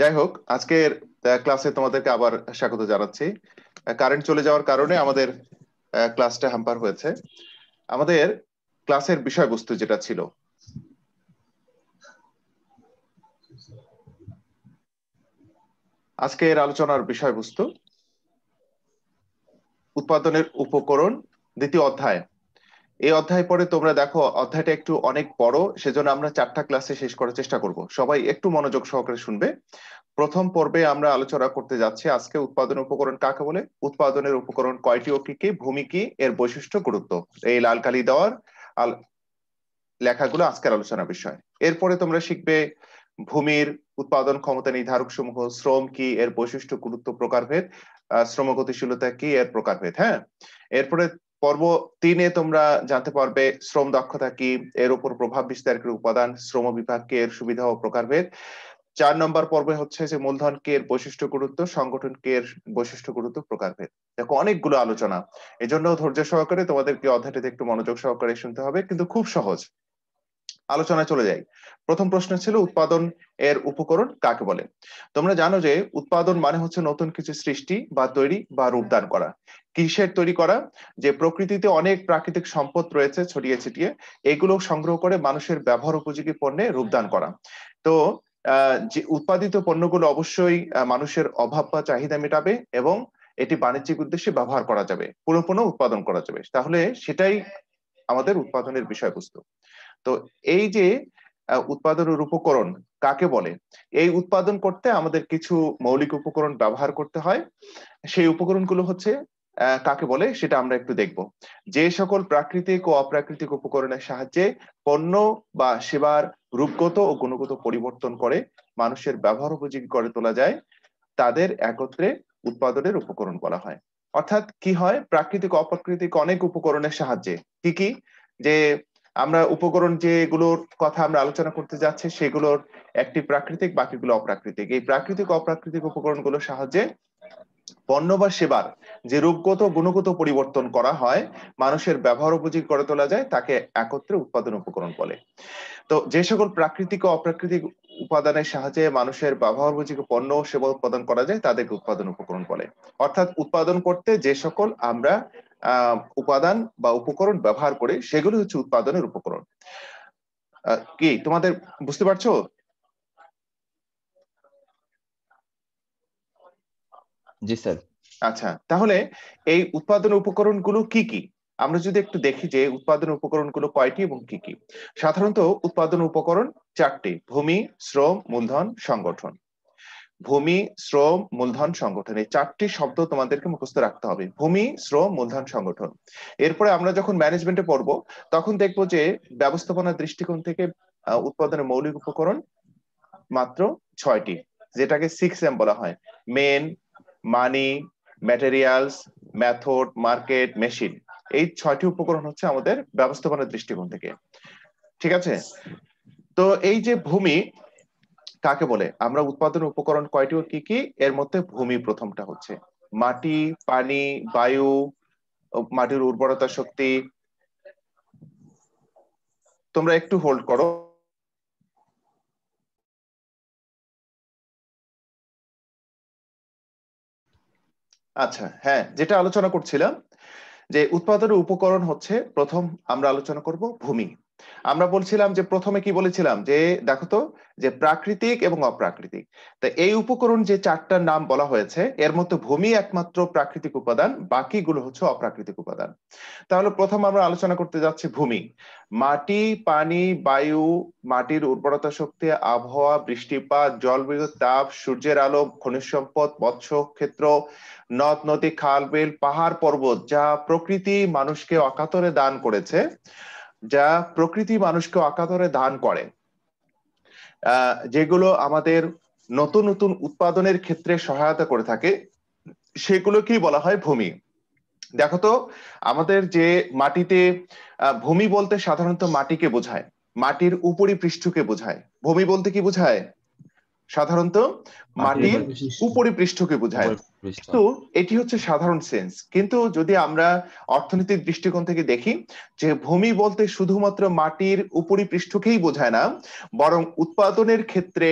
যাই হোক আজকের ক্লাসে তোমাদেরকে আবার স্বাগত জানাচ্ছি কারেন্ট চলে যাওয়ার কারণে আমাদের ক্লাসটা হ্যাম্পার হয়েছে আমাদের ক্লাসের বিষয়বস্তু যেটা ছিল আজকের আলোচনার বিষয়বস্তু উৎপাদনের উপকরণ দ্বিতীয় অধ্যায় এই অধ্যায় পরে তোমরা দেখো অধ্যায়টা একটু অনেক বড় সেজন্য আমরা চারটা ক্লাসে শেষ করার চেষ্টা করব সবাই একটু মনোযোগ সহকারে শুনবে প্রথম পর্বে আমরা আলোচনা করতে যাচ্ছি আজকে উৎপাদন উপকরণ কাকে বলে উৎপাদনের উপকরণ কয়টি ও কি কি ভূমি কি এর বৈশিষ্ট্য গুরুত্ব এই লাল কালি দেওয়ার লেখাগুলো আজকের আলোচনা বিষয় এরপরে তোমরা শিখবে ভূমির উৎপাদন ক্ষমতা নির্ধারক সমূহ শ্রম কি এর বৈশিষ্ট্য গুরুত্ব প্রকারভেদ শ্রম গতিশীলতা কি এর প্রকারভেদ হ্যাঁ এরপরে পর্ব তিনে তোমরা জানতে পারবে শ্রম দক্ষতা কি এর উপর প্রভাব বিস্তারকের উপাদান শ্রম বিভাগকে এর সুবিধা ও প্রকারভেদ চার নম্বর পর্বে হচ্ছে যে মূলধন কে এর বৈশিষ্ট্য গুরুত্ব সংগঠন কে এর বৈশিষ্ট্য গুরুত্ব প্রকারভেদ দেখো অনেকগুলো আলোচনা এজন্য ধৈর্য সহকারে তোমাদেরকে অধ্যায়টিতে একটু মনোযোগ সহকারে শুনতে হবে কিন্তু খুব সহজ আলোচনায় চলে যাই প্রথম প্রশ্ন ছিল উৎপাদন এর উপকরণ কাকে বলে তোমরা জানো যে উৎপাদন মানে হচ্ছে নতুন কিছু সৃষ্টি বা তৈরি বা রূপদান করা কিসের তৈরি করা যে প্রকৃতিতে অনেক প্রাকৃতিক সম্পদ রয়েছে ছড়িয়ে ছিটিয়ে এগুলো সংগ্রহ করে মানুষের ব্যবহার উপযোগী পণ্যে রূপদান করা তো যে উৎপাদিত পণ্যগুলো অবশ্যই মানুষের অভাব বা চাহিদা মেটাবে এবং এটি বাণিজ্যিক উদ্দেশ্যে ব্যবহার করা যাবে পুরো পুনঃ উৎপাদন করা যাবে তাহলে সেটাই আমাদের উৎপাদনের বিষয়বস্তু তো এই যে উৎপাদনের উপকরণ কাকে বলে এই উৎপাদন করতে আমাদের কিছু মৌলিক উপকরণ ব্যবহার করতে হয় সেই উপকরণগুলো হচ্ছে কাকে বলে সেটা আমরা একটু দেখব যে সকল প্রাকৃতিক ও অপ্রাকৃতিক উপকরণের সাহায্যে পণ্য বা সেবার রূপগত ও গুণগত পরিবর্তন করে মানুষের ব্যবহার উপযোগী করে তোলা যায় তাদের একত্রে উৎপাদনের উপকরণ বলা হয় অর্থাৎ কি হয় প্রাকৃতিক অপ্রাকৃতিক অনেক উপকরণের সাহায্যে কি কি যে আমরা উপকরণ যেগুলোর কথা আমরা আলোচনা করতে যাচ্ছি সেগুলোর একটি প্রাকৃতিক বাকিগুলো অপ্রাকৃতিক এই প্রাকৃতিক অপ্রাকৃতিক উপকরণগুলোর সাহায্যে পণ্য বা সেবার যে রূপগত গুণগত পরিবর্তন করা হয় মানুষের ব্যবহার উপযোগী করে তোলা যায় তাকে একত্রে উৎপাদন উপকরণ বলে তো যে সকল প্রাকৃতিক ও অপ্রাকৃতিক উপাদানের সাহায্যে মানুষের ব্যবহার উপযোগী পণ্য ও সেবা উৎপাদন করা যায় তাদেরকে উৎপাদন উপকরণ বলে অর্থাৎ উৎপাদন করতে যে সকল আমরা উপাদান বা উপকরণ ব্যবহার করি সেগুলো হচ্ছে উৎপাদনের উপকরণ কি তোমাদের বুঝতে পারছো জি স্যার আচ্ছা তাহলে এই উৎপাদন উপকরণগুলো কি কি আমরা যদি একটু দেখি যে উৎপাদন উপকরণগুলো কয়টি এবং কি কি সাধারণত উৎপাদন উপকরণ চারটি ভূমি শ্রম মূলধন সংগঠন ভূমি শ্রম মূলধন সংগঠন এই চারটি শব্দ তোমাদেরকে মুখস্থ রাখতে হবে ভূমি শ্রম মূলধন সংগঠন এরপরে আমরা যখন ম্যানেজমেন্টে পড়ব তখন দেখব যে ব্যবস্থাপনার দৃষ্টিকোণ থেকে উৎপাদনের মৌলিক উপকরণ মাত্র ছয়টি যেটাকে সিক্স এম বলা হয় men money materials method market machine এই ছয়টি উপকরণ হচ্ছে আমাদের ব্যবস্থাপনার দৃষ্টিকোণ থেকে ঠিক আছে তো এই যে ভূমি কাকে বলে আমরা উৎপাদন উপকরণ কয়টি কি কি এর মধ্যে ভূমি প্রথমটা হচ্ছে মাটি পানি বায়ু মাটির উর্বরতা শক্তি তোমরা একটু হোল্ড করো আচ্ছা হ্যাঁ যেটা আলোচনা করছিলাম যে উৎপাদনের উপকরণ হচ্ছে প্রথম আমরা আলোচনা করব ভূমি আমরা বলছিলাম যে প্রথমে কি বলেছিলাম যে দেখো তো যে প্রাকৃতিক এবং অপ্রাকৃতিক তা এই উপকরণ যে চারটার নাম বলা হয়েছে এর মধ্যে ভূমি একমাত্র প্রাকৃতিক উপাদান বাকিগুলো হচ্ছে অপ্রাকৃতিক উপাদান তাহলে প্রথম আমরা আলোচনা করতে যাচ্ছি ভূমি মাটি পানি বায়ু মাটির উর্বরতা শক্তি আবহাওয়া বৃষ্টিপাত জলবিদ্যুৎ তাপ সূর্যের আলো খনিজ সম্পদ মৎস্য ক্ষেত্র নদ নদী খাল বিল পাহাড় পর্বত যা প্রকৃতি মানুষকে অকাতরে দান করেছে যা প্রকৃতি মানুষকে আকাতরে দান করে যেগুলো আমাদের নতুন নতুন উৎপাদনের ক্ষেত্রে সহায়তা করে থাকে সেগুলোকেই বলা হয় ভূমি দেখো তো আমাদের যে মাটিতে ভূমি বলতে সাধারণত মাটিকে বোঝায় মাটির উপরি পৃষ্ঠকে বোঝায় ভূমি বলতে কি বোঝায় সাধারণত মাটির উপরিপৃষ্ঠকে বোঝায় কিন্তু এটি হচ্ছে সাধারণ সেন্স কিন্তু যদি আমরা অর্থনৈতিক দৃষ্টিকোণ থেকে দেখি যে ভূমি বলতে শুধুমাত্র মাটির উপরিপৃষ্ঠকেই বোঝায় না বরং উৎপাদনের ক্ষেত্রে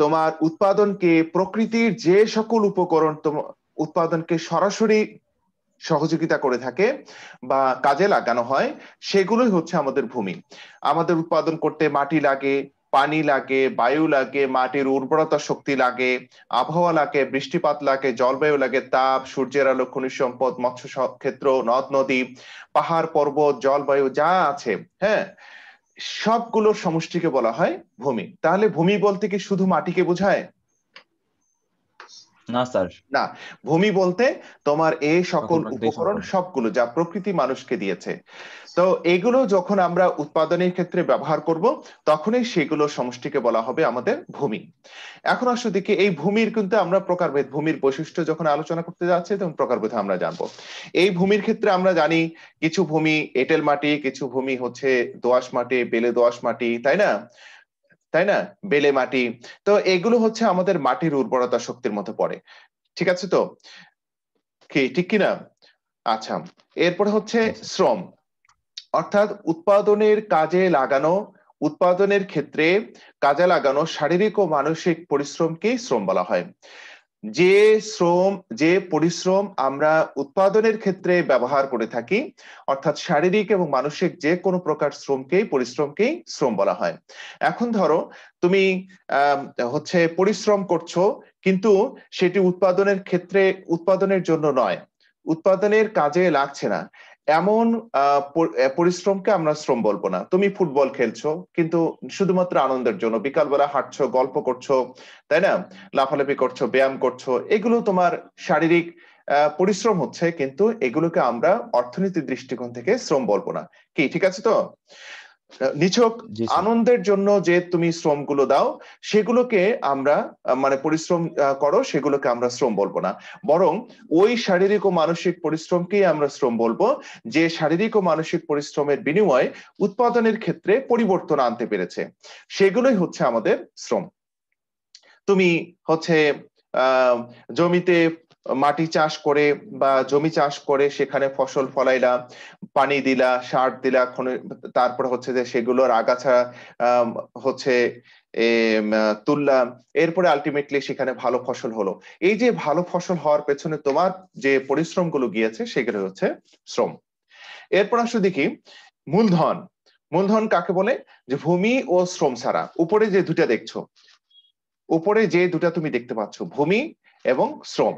তোমার উৎপাদনকে প্রকৃতির যে সকল উপকরণ তোমার উৎপাদনকে সরাসরি সহযোগিতা করে থাকে বা কাজে লাগানো হয় সেগুলোই হচ্ছে আমাদের ভূমি আমাদের উৎপাদন করতে মাটি লাগে পানি লাগে বায়ু লাগে মাটির উর্বরতা শক্তি লাগে আবহাওয়া লাগে বৃষ্টিপাত লাগে জলবায়ু লাগে তাপ সূর্যের আলো খনিজ সম্পদ মৎস্য ক্ষেত্র নদ নদী পাহাড় পর্বত জলবায়ু যা আছে হ্যাঁ সবগুলোর সমষ্টিকে বলা হয় ভূমি তাহলে ভূমি বলতে কি শুধু মাটিকে বোঝায় না স্যার না ভূমি বলতে তোমার এই সকল উপকরণ সবগুলো যা প্রকৃতি মানুষকে দিয়েছে তো এগুলো যখন আমরা উৎপাদনের ক্ষেত্রে ব্যবহার করব তখনই সেগুলো সমষ্টিকে বলা হবে আমাদের ভূমি এখন আসলে দেখি এই ভূমির কিন্তু আমরা প্রকারভেদ ভূমির বৈশিষ্ট্য যখন আলোচনা করতে যাচ্ছে তখন প্রকারভেদ আমরা জানব এই ভূমির ক্ষেত্রে আমরা জানি কিছু ভূমি এটেল মাটি কিছু ভূমি হচ্ছে দোআঁশ মাটি বেলে দোআঁশ মাটি তাই না তাই না বেলে মাটি তো এগুলো হচ্ছে আমাদের মাটির উর্বরতা শক্তির মধ্যে পড়ে ঠিক আছে তো কি ঠিক কিনা আচ্ছা এরপরে হচ্ছে শ্রম অর্থাৎ উৎপাদনের কাজে লাগানো উৎপাদনের ক্ষেত্রে কাজে লাগানো শারীরিক ও মানসিক পরিশ্রমকেই শ্রম বলা হয় যে শ্রম যে পরিশ্রম আমরা উৎপাদনের ক্ষেত্রে ব্যবহার করে থাকি অর্থাৎ শারীরিক এবং মানসিক যে কোনো প্রকার শ্রমকেই পরিশ্রমকেই শ্রম বলা হয় এখন ধরো তুমি হচ্ছে পরিশ্রম করছো কিন্তু সেটি উৎপাদনের ক্ষেত্রে উৎপাদনের জন্য নয় উৎপাদনের কাজে লাগছে না এমন পরিশ্রমকে আমরা শ্রম বলবো না তুমি ফুটবল খেলছো কিন্তু শুধুমাত্র আনন্দের জন্য বিকালবেলা হাঁটছো গল্প করছো তাই না লাফালাফি করছো ব্যায়াম করছো এগুলো তোমার শারীরিক পরিশ্রম হচ্ছে কিন্তু এগুলোকে আমরা অর্থনীতির দৃষ্টিকোণ থেকে শ্রম বলবো না কি ঠিক আছে তো নিছক আনন্দের জন্য যে তুমি শ্রমগুলো দাও সেগুলোকে আমরা মানে পরিশ্রম করো সেগুলোকে আমরা শ্রম বলবো না বরং ওই শারীরিক ও মানসিক পরিশ্রমকেই আমরা শ্রম বলবো যে শারীরিক ও মানসিক পরিশ্রমের বিনিময়ে উৎপাদনের ক্ষেত্রে পরিবর্তন আনতে পেরেছে সেগুলোই হচ্ছে আমাদের শ্রম তুমি হচ্ছে জমিতে মাটি চাষ করে বা জমি চাষ করে সেখানে ফসল ফলাইলা পানি দিলা সার দিলা তারপর হচ্ছে যে সেগুলোর আগাছা হচ্ছে তুললাম এরপরে আলটিমেটলি সেখানে ভালো ফসল হলো এই যে ভালো ফসল হওয়ার পেছনে তোমার যে পরিশ্রমগুলো গিয়েছে সেগুলো হচ্ছে শ্রম এরপর আসলে দেখি মূলধন মূলধন কাকে বলে যে ভূমি ও শ্রম ছাড়া উপরে যে দুটা দেখছো উপরে যে দুটা তুমি দেখতে পাচ্ছ ভূমি এবং শ্রম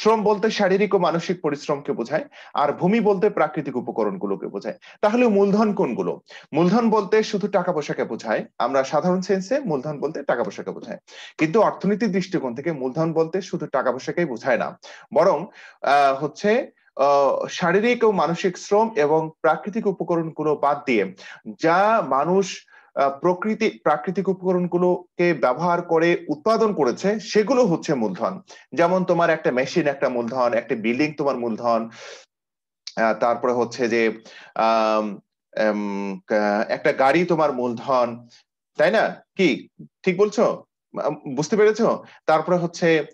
শ্রম বলতে শারীরিক ও মানসিক পরিশ্রমকে বোঝায় আর ভূমি বলতে প্রাকৃতিক উপকরণগুলোকে বোঝায় তাহলে মূলধন কোনগুলো মূলধন বলতে শুধু টাকা পয়সাকে বোঝায় আমরা সাধারণ সেন্সে মূলধন বলতে টাকা পয়সাকে বোঝায় কিন্তু অর্থনীতির দৃষ্টিকোণ থেকে মূলধন বলতে শুধু টাকা পয়সাকেই বোঝায় না বরং হচ্ছে শারীরিক ও মানসিক শ্রম এবং প্রাকৃতিক উপকরণগুলো বাদ দিয়ে যা মানুষ প্রকৃতি প্রাকৃতিক উপকরণগুলোকে ব্যবহার করে উৎপাদন করেছে সেগুলো হচ্ছে মূলধন যেমন তোমার একটা মেশিন একটা মূলধন একটা বিল্ডিং তোমার মূলধন তারপরে হচ্ছে যে একটা গাড়ি তোমার মূলধন তাই না কি ঠিক বলছো বুঝতে পেরেছো তারপরে হচ্ছে আহ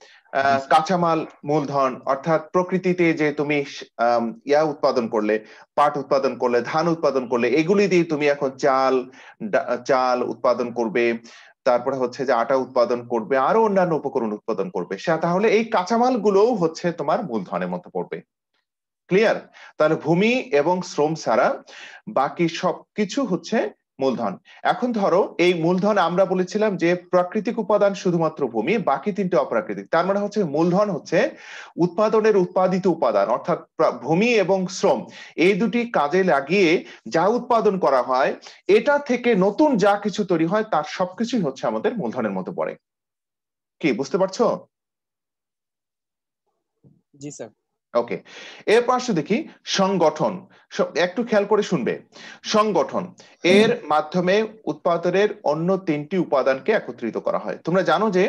কাঁচামাল মূলধন অর্থাৎ প্রকৃতিতে যে তুমি ইয়া উৎপাদন করলে পাট উৎপাদন করলে ধান উৎপাদন করলে এগুলি দিয়ে তুমি এখন চাল চাল উৎপাদন করবে তারপরে হচ্ছে যে আটা উৎপাদন করবে আরো অন্যান্য উপকরণ উৎপাদন করবে সে তাহলে এই কাঁচামাল গুলোও হচ্ছে তোমার মূলধনের মতো পড়বে ক্লিয়ার তাহলে ভূমি এবং শ্রম ছাড়া বাকি সবকিছু হচ্ছে মূলধন এখন ধরো এই মূলধন আমরা বলেছিলাম যে প্রাকৃতিক উপাদান শুধুমাত্র ভূমি বাকি তিনটে অপ্রাকৃতিক তার মানে হচ্ছে মূলধন হচ্ছে উৎপাদনের উৎপাদিত উপাদান অর্থাৎ ভূমি এবং শ্রম এই দুটি কাজে লাগিয়ে যা উৎপাদন করা হয় এটা থেকে নতুন যা কিছু তৈরি হয় তার সবকিছুই হচ্ছে আমাদের মূলধনের মতো পড়ে কি বুঝতে পারছো জি স্যার ওকে এরপর আসতে দেখি সংগঠন একটু খেয়াল করে শুনবে সংগঠন এর মাধ্যমে উৎপাদনের অন্য তিনটি উপাদানকে একত্রিত করা হয় তোমরা জানো যে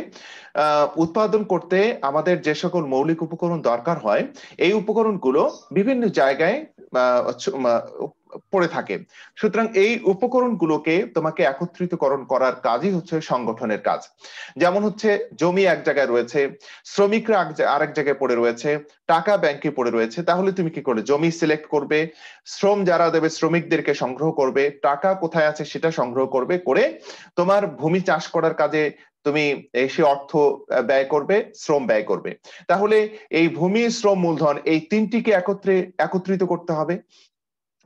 উৎপাদন করতে আমাদের যে সকল মৌলিক উপকরণ দরকার হয় এই উপকরণগুলো বিভিন্ন জায়গায় পড়ে থাকে সুতরাং এই উপকরণগুলোকে তোমাকে একত্রিতকরণ করার কাজই হচ্ছে সংগঠনের কাজ যেমন হচ্ছে জমি এক জায়গায় রয়েছে শ্রমিকরা আরেক জায়গায় পড়ে রয়েছে টাকা ব্যাংকে পড়ে রয়েছে তাহলে তুমি কি করবে জমি সিলেক্ট করবে শ্রম যারা দেবে শ্রমিকদেরকে সংগ্রহ করবে টাকা কোথায় আছে সেটা সংগ্রহ করবে করে তোমার ভূমি চাষ করার কাজে তুমি সে অর্থ ব্যয় করবে শ্রম ব্যয় করবে তাহলে এই ভূমি শ্রম মূলধন এই তিনটিকে একত্রে একত্রিত করতে হবে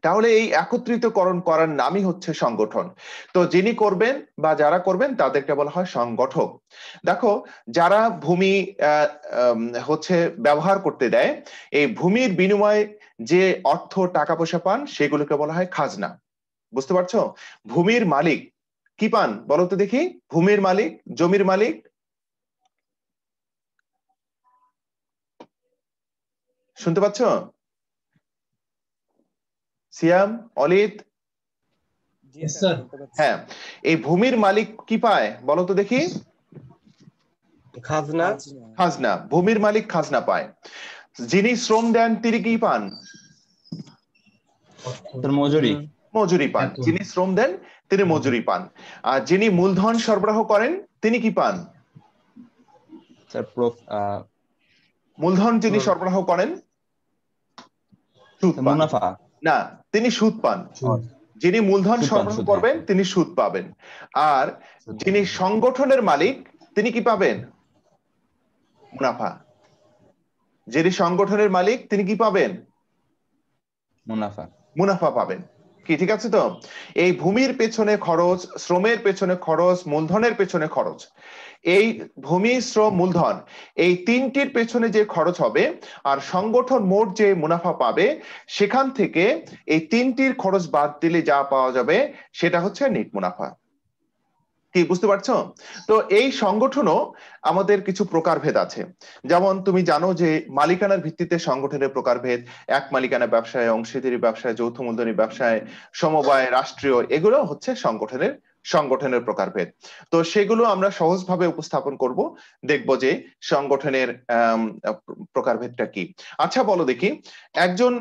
তাহলে এই একত্রিতকরণ করার নামই হচ্ছে সংগঠন তো যিনি করবেন বা যারা করবেন তাদেরকে বলা হয় সংগঠক দেখো যারা ভূমি হচ্ছে ব্যবহার করতে দেয় এই ভূমির বিনিময়ে যে অর্থ টাকা পয়সা পান সেগুলোকে বলা হয় খাজনা বুঝতে পারছো ভূমির মালিক কি পান বলো তো দেখি ভূমির মালিক জমির মালিক শুনতে পাচ্ছ সিয়াম অলিত হ্যাঁ, হ্যাঁ এই ভূমির মালিক কি পায় বলো তো দেখি খাজনা খাজনা ভূমির মালিক খাজনা পায় যিনি শ্রম দেন তিনি কি পান মজুরি মজুরি পান হ্যাঁ, যিনি শ্রম দেন তিনি মজুরি পান আর যিনি মূলধন সরবরাহ করেন তিনি কি পান মূলধন যিনি সরবরাহ করেন না তিনি সুদ পান যিনি মূলধন সরবরাহ করবেন তিনি সুদ পাবেন আর যিনি সংগঠনের মালিক তিনি কি পাবেন মুনাফা যিনি সংগঠনের মালিক তিনি কি পাবেন মুনাফা মুনাফা পাবেন কি ঠিক আছে তো এই ভূমির পেছনে খরচ শ্রমের পেছনে খরচ মূলধনের পেছনে খরচ এই ভূমি শ্রম মূলধন এই তিনটির পেছনে যে খরচ হবে আর সংগঠন মোট যে মুনাফা পাবে সেখান থেকে এই তিনটির খরচ বাদ দিলে যা পাওয়া যাবে সেটা হচ্ছে নেট মুনাফা কি বুঝতে পারছো তো এই সংগঠনও আমাদের কিছু প্রকারভেদ আছে যেমন তুমি জানো যে মালিকানার ভিত্তিতে সংগঠনের প্রকারভেদ এক মালিকানা ব্যবসায় অংশীদারি ব্যবসায় যৌথ মূলধনী ব্যবসায় সমবায় রাষ্ট্রীয় এগুলো হচ্ছে সংগঠনের সংগঠনের প্রকারভেদ তো সেগুলো আমরা সহজভাবে উপস্থাপন করব দেখব যে সংগঠনের প্রকারভেদটা কি আচ্ছা বলো দেখি একজন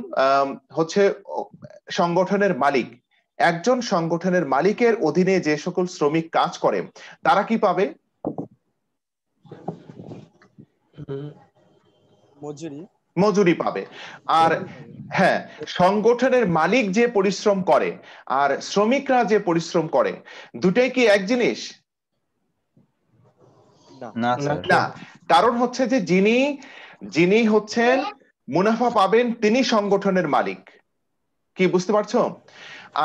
হচ্ছে সংগঠনের মালিক একজন সংগঠনের মালিকের অধীনে যে সকল শ্রমিক কাজ করে তারা কি পাবে মজুরি মজুরি পাবে আর হ্যাঁ সংগঠনের মালিক যে পরিশ্রম করে আর শ্রমিকরা যে পরিশ্রম করে দুটাই কি এক জিনিস না কারণ হচ্ছে যে যিনি যিনি হচ্ছেন মুনাফা পাবেন তিনি সংগঠনের মালিক কি বুঝতে পারছো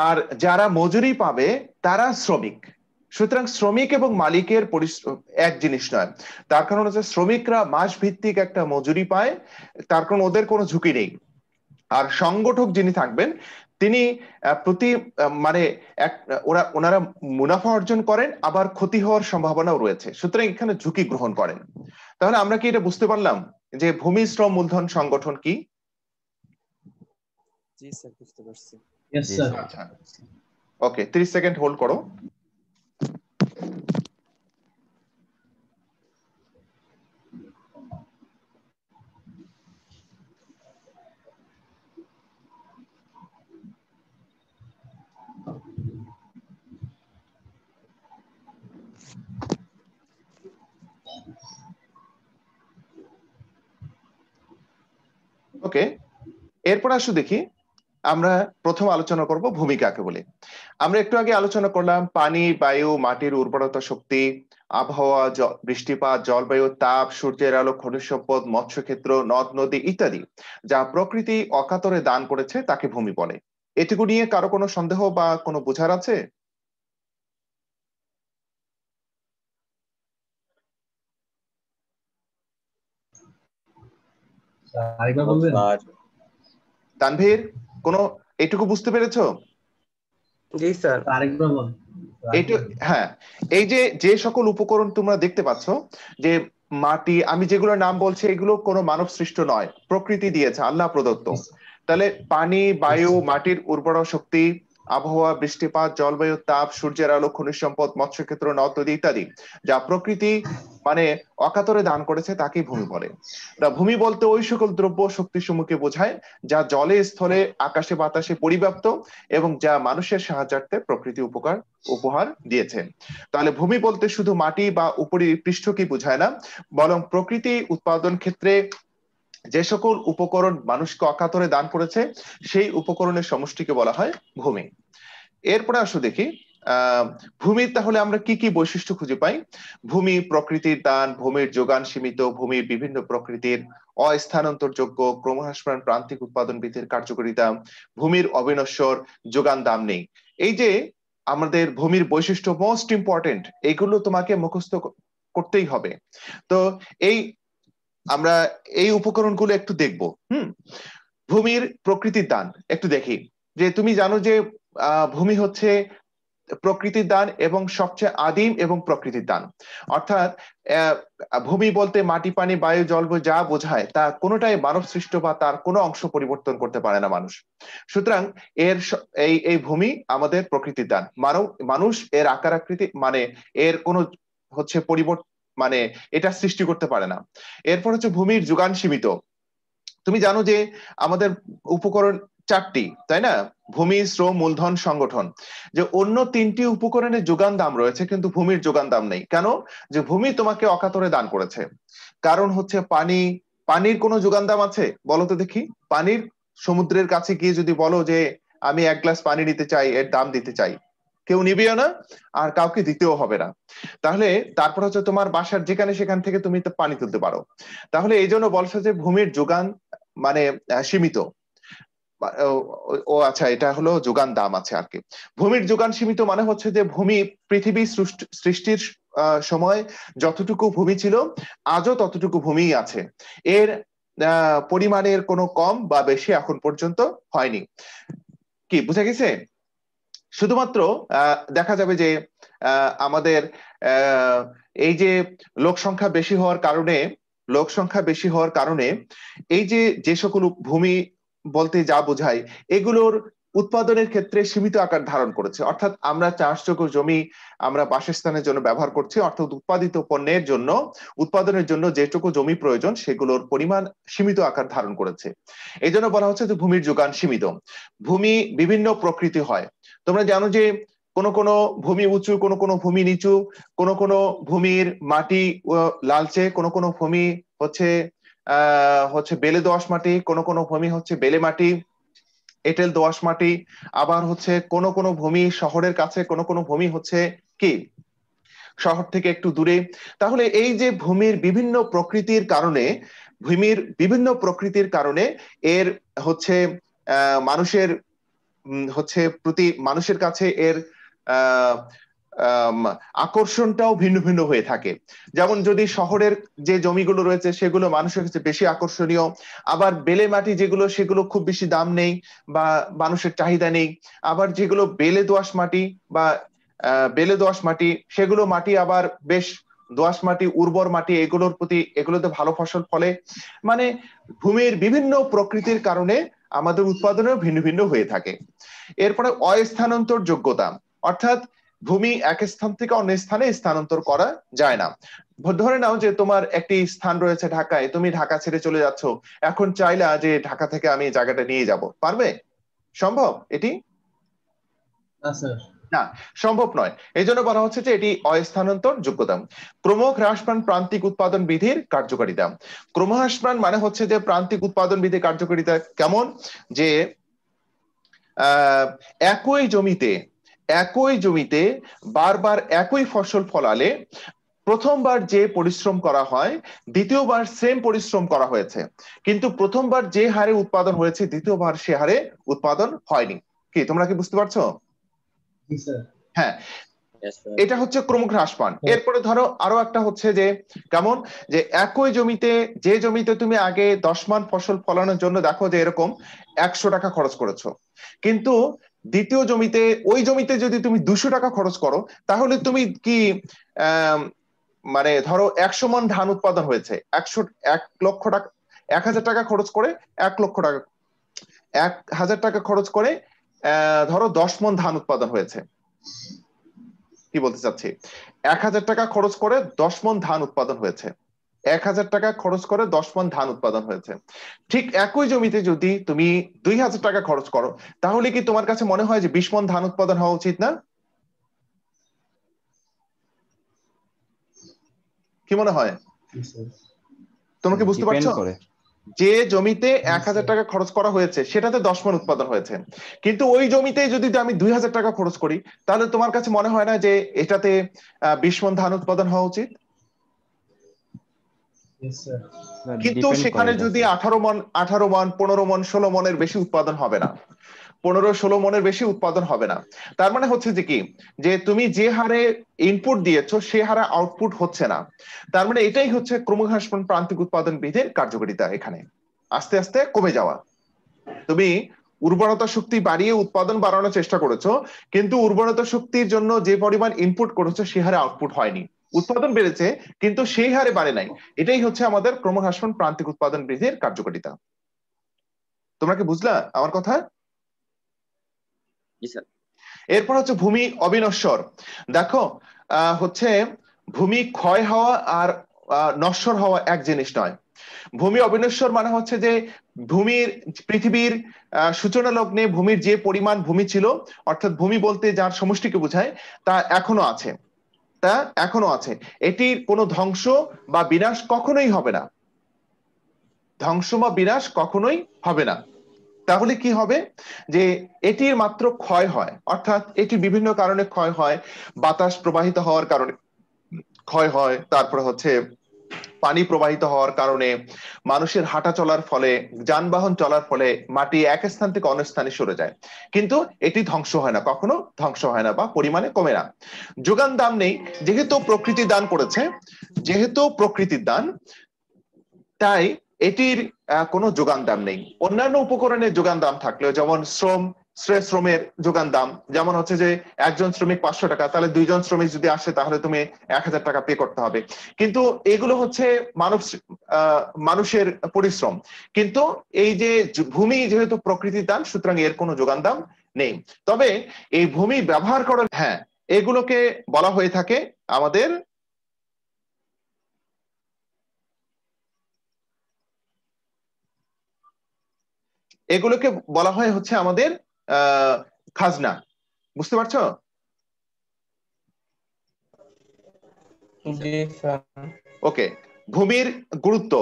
আর যারা মজুরি পাবে তারা শ্রমিক সুতরাং শ্রমিক এবং মালিকের এক জিনিস নয় তার কারণ হচ্ছে শ্রমিকরা মাস ভিত্তিক একটা মজুরি পায় তার কারণ ওদের কোনো ঝুঁকি নেই আর সংগঠক যিনি থাকবেন তিনি প্রতি মানে এক ওরা ওনারা মুনাফা অর্জন করেন আবার ক্ষতি হওয়ার সম্ভাবনাও রয়েছে সুতরাং এখানে ঝুঁকি গ্রহণ করেন তাহলে আমরা কি এটা বুঝতে পারলাম যে ভূমি শ্রম মূলধন সংগঠন কি জি স্যার বুঝতে পারছি yes sir okay 30 second hold করো ওকে এরপর আসো দেখি আমরা প্রথম আলোচনা করব ভূমিকাকে বলে আমরা একটু আগে আলোচনা করলাম পানি বায়ু মাটির উর্বরতা শক্তি আবহাওয়া বৃষ্টিপাত জলবায়ু তাপ সূর্যের আলো খনিজ সম্পদ মৎস্যক্ষেত্র নদ নদী ইত্যাদি যা প্রকৃতি অকাতরে দান করেছে তাকে ভূমি বলে এটুকু নিয়ে কারো কোনো সন্দেহ বা কোনো বোঝার আছে তানভীর কোনো এটুকু বুঝতে পেরেছো জি স্যার আরেকবার হ্যাঁ এই যে যে সকল উপকরণ তোমরা দেখতে পাচ্ছ যে মাটি আমি যেগুলো নাম বলছি এগুলো কোনো মানব সৃষ্ট নয় প্রকৃতি দিয়েছে আল্লাহ প্রদত্ত তাহলে পানি বায়ু আচ্ছা। মাটির উর্বর শক্তি আবহাওয়া বৃষ্টিপাত জলবায়ু তাপ সূর্যের আলো খনিজ সম্পদ মৎস্যক্ষেত্র নদ নদী ইত্যাদি যা প্রকৃতি মানে অকাতরে দান করেছে তাকেই ভূমি বলে ভূমি বলতে ওই সকল দ্রব্য শক্তি সমূহকে বোঝায় যা জলে স্থলে আকাশে বাতাসে পরিব্যাপ্ত এবং যা মানুষের সাহায্যার্থে প্রকৃতি উপকার উপহার দিয়েছে তাহলে ভূমি বলতে শুধু মাটি বা উপরি পৃষ্ঠকে বোঝায় না বরং প্রকৃতি উৎপাদন ক্ষেত্রে যে সকল উপকরণ মানুষকে অকাতরে দান করেছে সেই উপকরণের সমষ্টিকে বলা হয় ভূমি এরপরে আসো দেখি ভূমির তাহলে আমরা কি কি বৈশিষ্ট্য খুঁজে পাই ভূমি প্রকৃতির দান ভূমির যোগান সীমিত ভূমির বিভিন্ন প্রকৃতির অস্থানান্তরযোগ্য ক্রমহ্রাসমান প্রান্তিক উৎপাদন বৃদ্ধির কার্যকারিতা ভূমির অবিনশ্বর যোগান দাম নেই এই যে আমাদের ভূমির বৈশিষ্ট্য মোস্ট ইম্পর্টেন্ট এগুলো তোমাকে মুখস্থ করতেই হবে তো এই আমরা এই উপকরণগুলো একটু দেখব হুম ভূমির প্রকৃতির দান একটু দেখি যে তুমি জানো যে ভূমি হচ্ছে প্রকৃতির দান এবং সবচেয়ে আদিম এবং প্রকৃতির দান অর্থাৎ ভূমি বলতে মাটি পানি বায়ু জল যা বোঝায় তা কোনোটাই মানব সৃষ্ট বা তার কোনো অংশ পরিবর্তন করতে পারে না মানুষ সুতরাং এর এই এই ভূমি আমাদের প্রকৃতির দান মানব মানুষ এর আকার আকৃতি মানে এর কোনো হচ্ছে পরিবর্তন মানে এটা সৃষ্টি করতে পারে না এরপর হচ্ছে ভূমির যোগান সীমিত তুমি জানো যে আমাদের উপকরণ চারটি তাই না ভূমি শ্রম মূলধন সংগঠন যে অন্য তিনটি উপকরণের যোগান দাম রয়েছে কিন্তু ভূমির যোগান দাম নেই কেন যে ভূমি তোমাকে অকাতরে দান করেছে কারণ হচ্ছে পানি পানির কোনো যোগান দাম আছে বলো তো দেখি পানির সমুদ্রের কাছে গিয়ে যদি বলো যে আমি এক গ্লাস পানি নিতে চাই এর দাম দিতে চাই কেউ নিবেও না আর কাউকে দিতেও হবে না তাহলে তারপর হচ্ছে তোমার বাসার যেখানে সেখান থেকে তুমি পানি তুলতে পারো তাহলে এই জন্য বলছে যে ভূমির যোগান মানে সীমিত ও আচ্ছা এটা হলো যোগান দাম আছে আর কি ভূমির যোগান সীমিত মানে হচ্ছে যে ভূমি পৃথিবী সৃষ্টির সময় যতটুকু ভূমি ছিল আজও ততটুকু ভূমি আছে এর পরিমাণের কোনো কম বা বেশি এখন পর্যন্ত হয়নি কি বুঝা গেছে শুধুমাত্র দেখা যাবে যে আমাদের এই যে লোক সংখ্যা বেশি হওয়ার কারণে লোক সংখ্যা বেশি হওয়ার কারণে এই যে যে সকল ভূমি বলতে যা বোঝায় এগুলোর উৎপাদনের ক্ষেত্রে সীমিত আকার ধারণ করেছে অর্থাৎ আমরা চাষযোগ্য জমি আমরা বাসস্থানের জন্য ব্যবহার করছি অর্থাৎ উৎপাদিত পণ্যের জন্য উৎপাদনের জন্য যেটুকু জমি প্রয়োজন সেগুলোর পরিমাণ সীমিত আকার ধারণ করেছে এই জন্য বলা হচ্ছে যে ভূমির যোগান সীমিত ভূমি বিভিন্ন প্রকৃতি হয় তোমরা জানো যে কোনো কোনো ভূমি উঁচু কোনো কোনো ভূমি নিচু কোনো কোনো ভূমির মাটি লালচে কোনো কোনো ভূমি হচ্ছে হচ্ছে বেলে দোয়াশ মাটি কোনো কোনো ভূমি হচ্ছে বেলে মাটি এটেল দোয়াশ মাটি আবার হচ্ছে কোন কোন ভূমি শহরের কাছে কোন কোন ভূমি হচ্ছে কি শহর থেকে একটু দূরে তাহলে এই যে ভূমির বিভিন্ন প্রকৃতির কারণে ভূমির বিভিন্ন প্রকৃতির কারণে এর হচ্ছে মানুষের হচ্ছে প্রতি মানুষের কাছে এর আকর্ষণটাও ভিন্ন ভিন্ন হয়ে থাকে যেমন যদি শহরের যে জমিগুলো রয়েছে সেগুলো মানুষের কাছে বেশি আকর্ষণীয় আবার বেলে মাটি যেগুলো সেগুলো খুব বেশি দাম নেই বা মানুষের চাহিদা নেই আবার যেগুলো বেলে দোয়াশ মাটি বা বেলে দোয়াশ মাটি সেগুলো মাটি আবার বেশ দোয়াশ মাটি উর্বর মাটি এগুলোর প্রতি এগুলোতে ভালো ফসল ফলে মানে ভূমির বিভিন্ন প্রকৃতির কারণে আমাদের উৎপাদনেও ভিন্ন ভিন্ন হয়ে থাকে এরপরে অস্থানান্তর যোগ্যতা অর্থাৎ ভূমি এক স্থান থেকে অন্য স্থানে স্থানান্তর করা যায় না ধরে নাও যে তোমার একটি স্থান রয়েছে ঢাকায় তুমি ঢাকা ছেড়ে চলে যাচ্ছ এখন চাইলা যে ঢাকা থেকে আমি জায়গাটা নিয়ে যাব পারবে সম্ভব এটি না স্যার না সম্ভব নয় এই জন্য বলা হচ্ছে যে এটি অস্থানান্তর যোগ্যতা ক্রম হ্রাসমান প্রান্তিক উৎপাদন বিধির কার্যকারিতা ক্রম হ্রাসমান মানে হচ্ছে যে প্রান্তিক উৎপাদন বিধির কার্যকারিতা কেমন যে একই জমিতে একই জমিতে বারবার একই ফসল ফলালে প্রথমবার যে পরিশ্রম করা হয় দ্বিতীয়বার সেম পরিশ্রম করা হয়েছে কিন্তু প্রথমবার যে হারে উৎপাদন হয়েছে দ্বিতীয়বার সে হারে উৎপাদন হয়নি কি তোমরা কি বুঝতে পারছো হ্যাঁ এটা হচ্ছে ক্রমগ্রাস পান এরপরে ধরো আরো একটা হচ্ছে যে কেমন যে একই জমিতে যে জমিতে তুমি আগে দশ মান ফসল ফলানোর জন্য দেখো যে এরকম একশো টাকা খরচ করেছো কিন্তু দ্বিতীয় জমিতে ওই জমিতে যদি তুমি দুশো টাকা খরচ করো তাহলে তুমি কি মানে ধরো একশো মন ধান উৎপাদন হয়েছে একশো এক লক্ষ টাকা এক হাজার টাকা খরচ করে এক লক্ষ টাকা এক হাজার টাকা খরচ করে ধরো দশ মন ধান উৎপাদন হয়েছে কি বলতে চাচ্ছি এক হাজার টাকা খরচ করে দশ মন ধান উৎপাদন হয়েছে এক হাজার টাকা খরচ করে দশ মন ধান উৎপাদন হয়েছে ঠিক একই জমিতে যদি তুমি দুই হাজার টাকা খরচ করো তাহলে কি তোমার কাছে মনে হয় যে বিশ মন ধান উৎপাদন হওয়া উচিত না কি মনে হয় তোমাকে বুঝতে পারছো যে জমিতে আচ্ছা। এক হাজার টাকা খরচ করা হয়েছে সেটাতে দশ মন উৎপাদন হয়েছে কিন্তু ওই জমিতে যদি আমি দুই হাজার টাকা খরচ করি তাহলে তোমার কাছে মনে হয় না যে এটাতে বিশ মন ধান উৎপাদন হওয়া উচিত কিন্তু সেখানে যদি আঠারো মন আঠারো মন পনেরো মন ষোলো মনের বেশি উৎপাদন হবে না পনেরো ষোলো মনের বেশি উৎপাদন হবে না তার মানে হচ্ছে যে কি যে তুমি যে হারে ইনপুট দিয়েছ সে হারে আউটপুট হচ্ছে না তার মানে এটাই হচ্ছে ক্রমঘাসপন প্রান্তিক উৎপাদন বিধির কার্যকারিতা এখানে আস্তে আস্তে কমে যাওয়া তুমি উর্বরতা শক্তি বাড়িয়ে উৎপাদন বাড়ানোর চেষ্টা করেছো কিন্তু উর্বরতা শক্তির জন্য যে পরিমাণ ইনপুট করেছো সে হারে আউটপুট হয়নি উৎপাদন বেড়েছে কিন্তু সেই হারে বাড়ে নাই এটাই হচ্ছে আমাদের ক্রমহ্রাসমান প্রান্তিক উৎপাদন বৃদ্ধির কার্যকারিতা তোমরা কি বুঝলা আমার কথা এরপর হচ্ছে ভূমি অবিনশ্বর দেখো হচ্ছে ভূমি ক্ষয় হওয়া আর নশ্বর হওয়া এক জিনিস নয় ভূমি অবিনশ্বর মানে হচ্ছে যে ভূমির পৃথিবীর সূচনা লগ্নে ভূমির যে পরিমাণ ভূমি ছিল অর্থাৎ ভূমি বলতে যার সমষ্টিকে বোঝায় তা এখনো আছে তা এখনো আছে এটির কোনো ধ্বংস বা বিনাশ কখনোই হবে না ধ্বংস বা বিনাশ কখনোই হবে না তাহলে কি হবে যে এটির মাত্র ক্ষয় হয় অর্থাৎ এটি বিভিন্ন কারণে ক্ষয় হয় বাতাস প্রবাহিত হওয়ার কারণে ক্ষয় হয় তারপরে হচ্ছে পানি প্রবাহিত হওয়ার কারণে মানুষের হাঁটা চলার ফলে যানবাহন চলার ফলে মাটি এক স্থান থেকে অন্য স্থানে সরে যায় কিন্তু এটি ধ্বংস হয় না কখনো ধ্বংস হয় না বা পরিমাণে কমে না যোগান দাম নেই যেহেতু প্রকৃতি দান করেছে যেহেতু প্রকৃতির দান তাই এটির কোনো যোগান দাম নেই অন্যান্য উপকরণের যোগান দাম থাকলেও যেমন শ্রম শ্রমের যোগান দাম যেমন হচ্ছে যে একজন শ্রমিক পাঁচশো টাকা তাহলে দুইজন শ্রমিক যদি আসে তাহলে তুমি এক হাজার টাকা পে করতে হবে কিন্তু এগুলো হচ্ছে মানব মানুষের পরিশ্রম কিন্তু এই যে ভূমি যেহেতু প্রকৃতির দান সুতরাং এর কোনো যোগান দাম নেই তবে এই ভূমি ব্যবহার করার হ্যাঁ এগুলোকে বলা হয়ে থাকে আমাদের এগুলোকে বলা হয় হচ্ছে আমাদের খাজনা বুঝতে পারছো ওকে ভূমির গুরুত্ব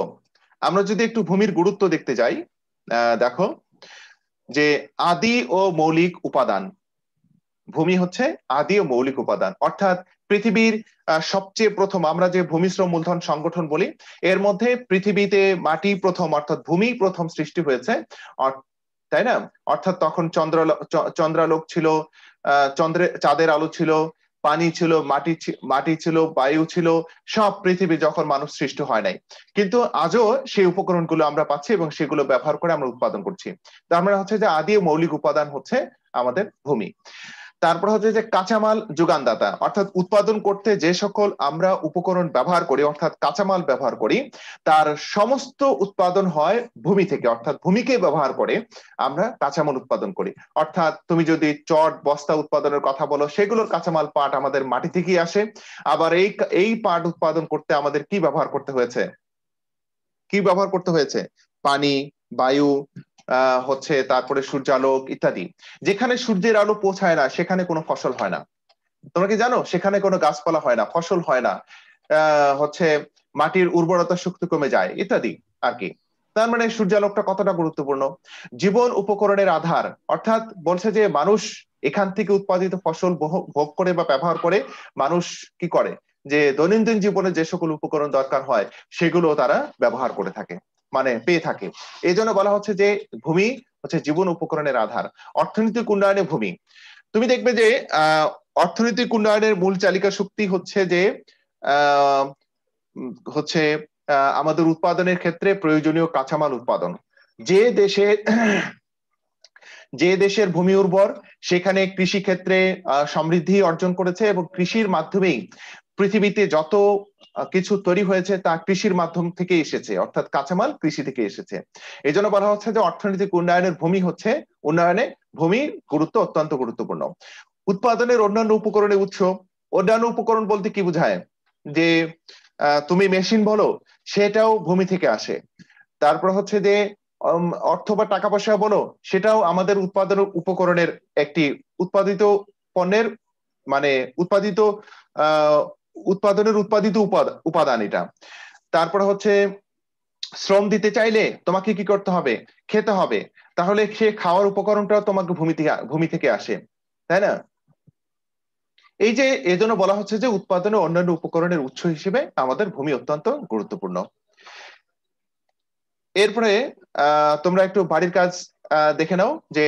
আমরা যদি একটু ভূমির গুরুত্ব দেখতে যাই দেখো যে আদি ও মৌলিক উপাদান ভূমি হচ্ছে আদি ও মৌলিক উপাদান অর্থাৎ পৃথিবীর সবচেয়ে প্রথম আমরা যে ভূমিশ্রম মূলধন সংগঠন বলি এর মধ্যে পৃথিবীতে মাটি প্রথম অর্থাৎ ভূমি প্রথম সৃষ্টি হয়েছে তাই না অর্থাৎ তখন চন্দ্র চন্দ্রালোক ছিল চন্দ্রের চাঁদের আলো ছিল পানি ছিল মাটি মাটি ছিল বায়ু ছিল সব পৃথিবী যখন মানুষ সৃষ্টি হয় নাই কিন্তু আজও সেই উপকরণগুলো আমরা পাচ্ছি এবং সেগুলো ব্যবহার করে আমরা উৎপাদন করছি তার মানে হচ্ছে যে আদি মৌলিক উপাদান হচ্ছে আমাদের ভূমি তারপর হচ্ছে যে কাঁচামাল যোগানদাতা অর্থাৎ উৎপাদন করতে যে সকল আমরা উপকরণ ব্যবহার করি অর্থাৎ কাঁচামাল ব্যবহার করি তার সমস্ত উৎপাদন হয় ভূমি থেকে অর্থাৎ ভূমিকে ব্যবহার করে আমরা কাঁচামাল উৎপাদন করি অর্থাৎ তুমি যদি চট বস্তা উৎপাদনের কথা বলো সেগুলোর কাঁচামাল পাট আমাদের মাটি থেকেই আসে আবার এই এই পাট উৎপাদন করতে আমাদের কি ব্যবহার করতে হয়েছে কি ব্যবহার করতে হয়েছে পানি বায়ু হচ্ছে তারপরে সূর্যালোক ইত্যাদি যেখানে সূর্যের আলো পৌঁছায় না সেখানে কোনো ফসল হয় না তোমরা কি জানো সেখানে কোনো গাছপালা হয় না ফসল হয় না হচ্ছে মাটির উর্বরতা শক্তি কমে যায় ইত্যাদি আর কি তার মানে সূর্যালোকটা কতটা গুরুত্বপূর্ণ জীবন উপকরণের আধার অর্থাৎ বলছে যে মানুষ এখান থেকে উৎপাদিত ফসল ভোগ করে বা ব্যবহার করে মানুষ কি করে যে দৈনন্দিন জীবনে যে সকল উপকরণ দরকার হয় সেগুলো তারা ব্যবহার করে থাকে মানে পেয়ে থাকে এই জন্য বলা হচ্ছে যে ভূমি হচ্ছে জীবন উপকরণের আধার অর্থনৈতিক উন্নয়নে ভূমি তুমি দেখবে যে অর্থনৈতিক উন্নয়নের মূল চালিকা শক্তি হচ্ছে যে হচ্ছে আমাদের উৎপাদনের ক্ষেত্রে প্রয়োজনীয় কাঁচামাল উৎপাদন যে দেশে যে দেশের ভূমি উর্বর সেখানে কৃষি ক্ষেত্রে সমৃদ্ধি অর্জন করেছে এবং কৃষির মাধ্যমেই পৃথিবীতে যত কিছু তৈরি হয়েছে তা কৃষির মাধ্যম থেকে এসেছে অর্থাৎ কাঁচামাল কৃষি থেকে এসেছে এই জন্য বলা হচ্ছে যে অর্থনৈতিক উন্নয়নের ভূমি হচ্ছে উন্নয়নে ভূমির গুরুত্ব অত্যন্ত গুরুত্বপূর্ণ উৎপাদনের অন্যান্য উপকরণের উৎস অন্যান্য উপকরণ বলতে কি বোঝায় যে তুমি মেশিন বলো সেটাও ভূমি থেকে আসে তারপর হচ্ছে যে অর্থ বা টাকা পয়সা বলো সেটাও আমাদের উৎপাদন উপকরণের একটি উৎপাদিত পণ্যের মানে উৎপাদিত উৎপাদনের উৎপাদিত উপাদান এটা তারপর হচ্ছে শ্রম দিতে চাইলে তোমাকে কি করতে হবে খেতে হবে তাহলে সে খাওয়ার উপকরণটা তোমাকে ভূমি থেকে ভূমি থেকে আসে তাই না এই যে এজন্য বলা হচ্ছে যে উৎপাদনে অন্যান্য উপকরণের উৎস হিসেবে আমাদের ভূমি অত্যন্ত গুরুত্বপূর্ণ এরপরে তোমরা একটু বাড়ির কাজ দেখে নাও যে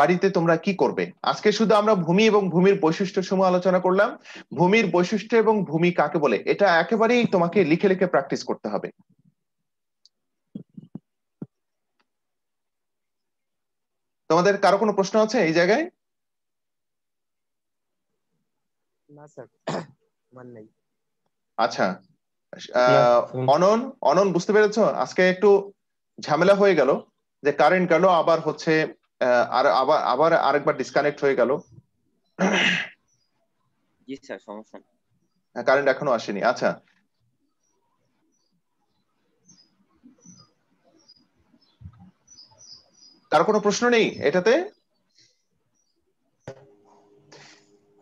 বাড়িতে তোমরা কি করবে আজকে শুধু আমরা ভূমি এবং ভূমির বৈশিষ্ট্য সমূহ আলোচনা করলাম ভূমির বৈশিষ্ট্য এবং ভূমি কাকে বলে এটা একেবারেই তোমাকে লিখে লিখে প্র্যাকটিস করতে হবে তোমাদের কারো কোনো প্রশ্ন আছে এই জায়গায় মানে আচ্ছা অনন অনন বুঝতে পেরেছো আজকে একটু ঝামেলা হয়ে গেল যে কারেন্ট গেল আবার হচ্ছে আর আবার আবার আরেকবার ডিসকানেক্ট হয়ে গেল জি স্যার সমস্যা কারেন্ট হ্যাঁ, এখনো আসেনি আচ্ছা কারো কোনো প্রশ্ন নেই এটাতে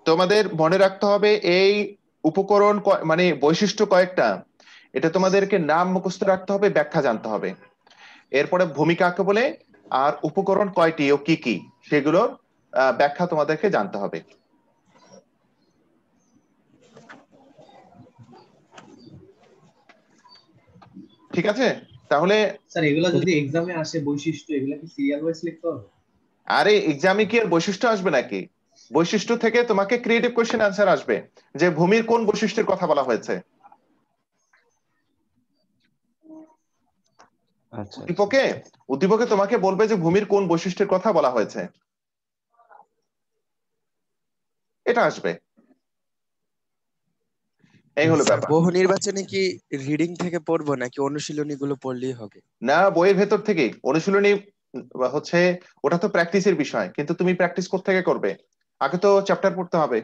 তোমাদের মনে রাখতে হবে এই উপকরণ মানে বৈশিষ্ট্য কয়েকটা এটা তোমাদেরকে নাম মুখস্থ রাখতে হবে ব্যাখ্যা জানতে হবে এরপরে ভূমিকাকে বলে আর উপকরণ কয়টি ও কি কি সেগুলোর ব্যাখ্যা তোমাদেরকে জানতে হবে ঠিক আছে তাহলে স্যার এগুলো যদি এক্সামে আসে বৈশিষ্ট্য এগুলো কি সিরিয়াল ওয়াইজ লিখতে হবে আরে এক্সামে কি আর বৈশিষ্ট্য আসবে নাকি বৈশিষ্ট্য থেকে তোমাকে ক্রিয়েটিভ কোয়েশ্চেন অ্যান্সার আসবে যে ভূমির কোন বৈশিষ্ট্যের কথা বলা হয়েছে আচ্ছা, আচ্ছা। উদ্দীপকে উদ্দীপকে তোমাকে বলবে যে ভূমির কোন বৈশিষ্ট্যের কথা বলা হয়েছে এটা আসবে এই হলো ব্যাপার বহু নির্বাচনে কি রিডিং থেকে পড়বো নাকি অনুশীলনী গুলো পড়লেই হবে না বইয়ের ভেতর থেকে অনুশীলনী হচ্ছে ওটা তো প্র্যাকটিসের বিষয় কিন্তু তুমি প্র্যাকটিস কোথা থেকে করবে আগে তো চ্যাপ্টার পড়তে হবে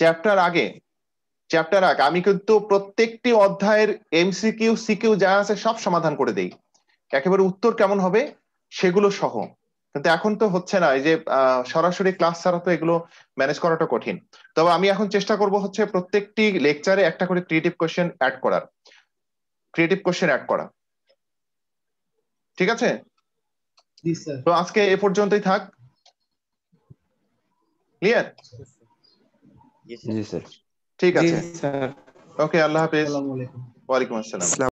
চ্যাপ্টার আগে চ্যাপ্টার আগে আমি কিন্তু প্রত্যেকটি অধ্যায়ের এমসিকিউ সিকিউ যা আছে সব সমাধান করে দেই একেবারে উত্তর কেমন হবে সেগুলো সহ কিন্তু এখন তো হচ্ছে না এই যে সরাসরি ক্লাস ছাড়া তো এগুলো ম্যানেজ করাটা কঠিন তবে আমি এখন চেষ্টা করব হচ্ছে প্রত্যেকটি লেকচারে একটা করে ক্রিয়েটিভ কোয়েশ্চেন অ্যাড করার ক্রিয়েটিভ কোয়েশ্চেন অ্যাড করা ঠিক আছে তো আজকে এ পর্যন্তই থাক ক্লিয়ার ঠিক আছে ওকে আল্লাহ হাফেজ ওয়ালাইকুম আসসালাম